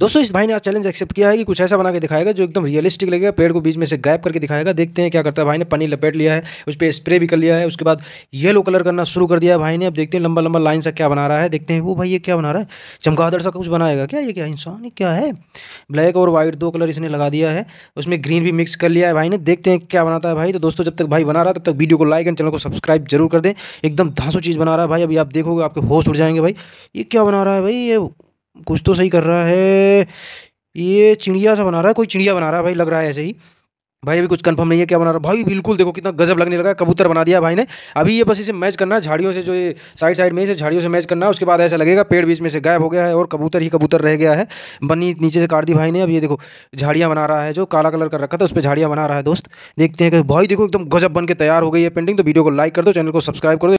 दोस्तों इस भाई ने आज चैलेंज एक्सेप्ट किया है कि कुछ ऐसा बना के दिखाएगा जो एकदम रियलिस्टिक लगेगा पेड़ को बीच में से गैप करके दिखाएगा देखते हैं क्या करता है भाई ने पानी लपेट लिया है उस पर स्प्रे भी कर लिया है उसके बाद येलो कलर करना शुरू कर दिया है भाई ने अब देखते हैं लंबा लंबा लाइन सा क्या बना रहा है देखते हैं वो भाई ये क्या बना रहा है चमकादड़ सा कुछ बनाएगा क्या ये क्या इंसान ही क्या है ब्लैक और वाइट दो कलर इसने लगा दिया है उसमें ग्रीन भी मिक्स कर लिया है भाई ने देखते हैं क्या बनाता है भाई तो दोस्तों जब तक भाई बना रहा है तब तक वीडियो को लाइक एंड चैनल को सब्सक्राइब जरूर कर दें एकदम धांसू चीज़ बना रहा है भाई अभी आप देखोगे आपके होश उड़ जाएंगे भाई ये क्या बना रहा है भाई ये कुछ तो सही कर रहा है ये चिड़िया सा बना रहा है कोई चिड़िया बना रहा है भाई लग रहा है ऐसे ही भाई अभी कुछ कंफर्म नहीं है क्या बना रहा भाई बिल्कुल देखो कितना गजब लगने लगा कबूतर बना दिया भाई ने अभी ये बस इसे मैच करना है झाड़ियों से जो ये साइड साइड में इसे झाड़ियों से मैच करना है उसके बाद ऐसा लगेगा पेड़ बीच में से गायब हो गया है और कबूतर ही कबूतर रह गया है बनी नीचे से काट दी भाई ने अब ये देखो झाड़ियाँ बना रहा है जो काला कलर का रखा था उस पर झाड़ियाँ बना रहा है दोस्त देखते हैं कि भाई देखो एकदम गजब बन के तैयार हो गई है पेंटिंग तो वीडियो को लाइक कर दो चैनल को सब्सक्राइब कर दो